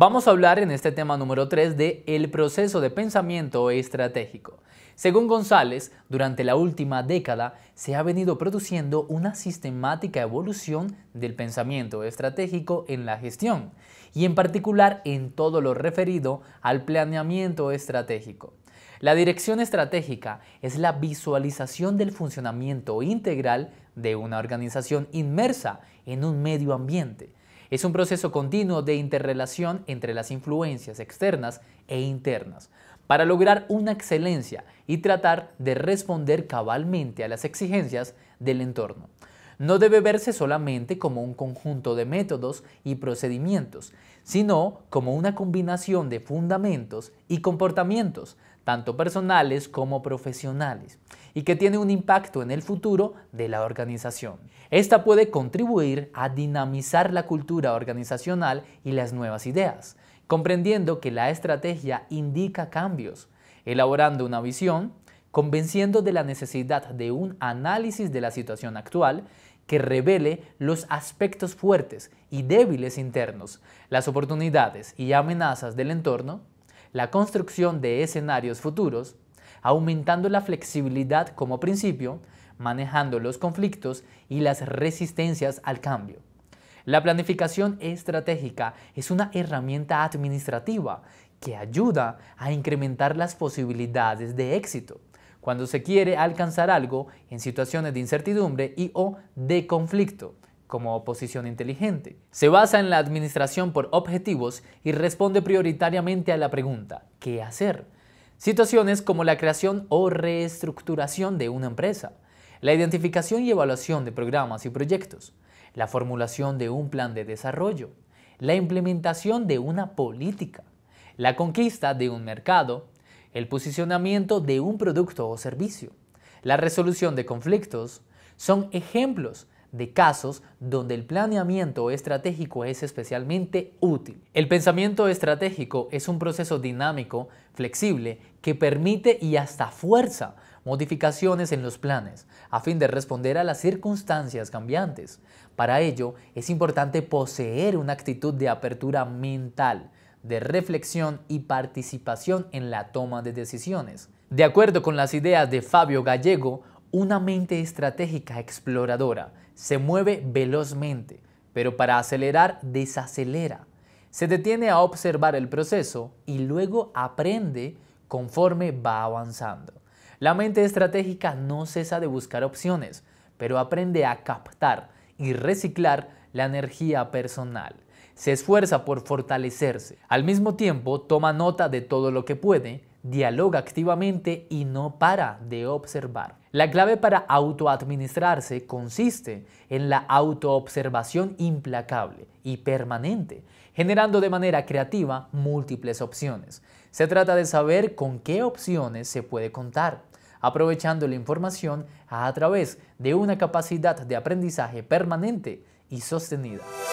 Vamos a hablar en este tema número 3 de el proceso de pensamiento estratégico. Según González, durante la última década se ha venido produciendo una sistemática evolución del pensamiento estratégico en la gestión y en particular en todo lo referido al planeamiento estratégico. La dirección estratégica es la visualización del funcionamiento integral de una organización inmersa en un medio ambiente es un proceso continuo de interrelación entre las influencias externas e internas para lograr una excelencia y tratar de responder cabalmente a las exigencias del entorno no debe verse solamente como un conjunto de métodos y procedimientos, sino como una combinación de fundamentos y comportamientos, tanto personales como profesionales, y que tiene un impacto en el futuro de la organización. Esta puede contribuir a dinamizar la cultura organizacional y las nuevas ideas, comprendiendo que la estrategia indica cambios, elaborando una visión, convenciendo de la necesidad de un análisis de la situación actual que revele los aspectos fuertes y débiles internos, las oportunidades y amenazas del entorno, la construcción de escenarios futuros, aumentando la flexibilidad como principio, manejando los conflictos y las resistencias al cambio. La planificación estratégica es una herramienta administrativa que ayuda a incrementar las posibilidades de éxito cuando se quiere alcanzar algo en situaciones de incertidumbre y o de conflicto como oposición inteligente. Se basa en la administración por objetivos y responde prioritariamente a la pregunta ¿qué hacer? Situaciones como la creación o reestructuración de una empresa, la identificación y evaluación de programas y proyectos, la formulación de un plan de desarrollo, la implementación de una política, la conquista de un mercado, el posicionamiento de un producto o servicio, la resolución de conflictos, son ejemplos de casos donde el planeamiento estratégico es especialmente útil. El pensamiento estratégico es un proceso dinámico, flexible, que permite y hasta fuerza modificaciones en los planes, a fin de responder a las circunstancias cambiantes. Para ello, es importante poseer una actitud de apertura mental, de reflexión y participación en la toma de decisiones. De acuerdo con las ideas de Fabio Gallego, una mente estratégica exploradora se mueve velozmente, pero para acelerar desacelera. Se detiene a observar el proceso y luego aprende conforme va avanzando. La mente estratégica no cesa de buscar opciones, pero aprende a captar y reciclar la energía personal se esfuerza por fortalecerse. Al mismo tiempo, toma nota de todo lo que puede, dialoga activamente y no para de observar. La clave para autoadministrarse consiste en la autoobservación implacable y permanente, generando de manera creativa múltiples opciones. Se trata de saber con qué opciones se puede contar, aprovechando la información a través de una capacidad de aprendizaje permanente y sostenida.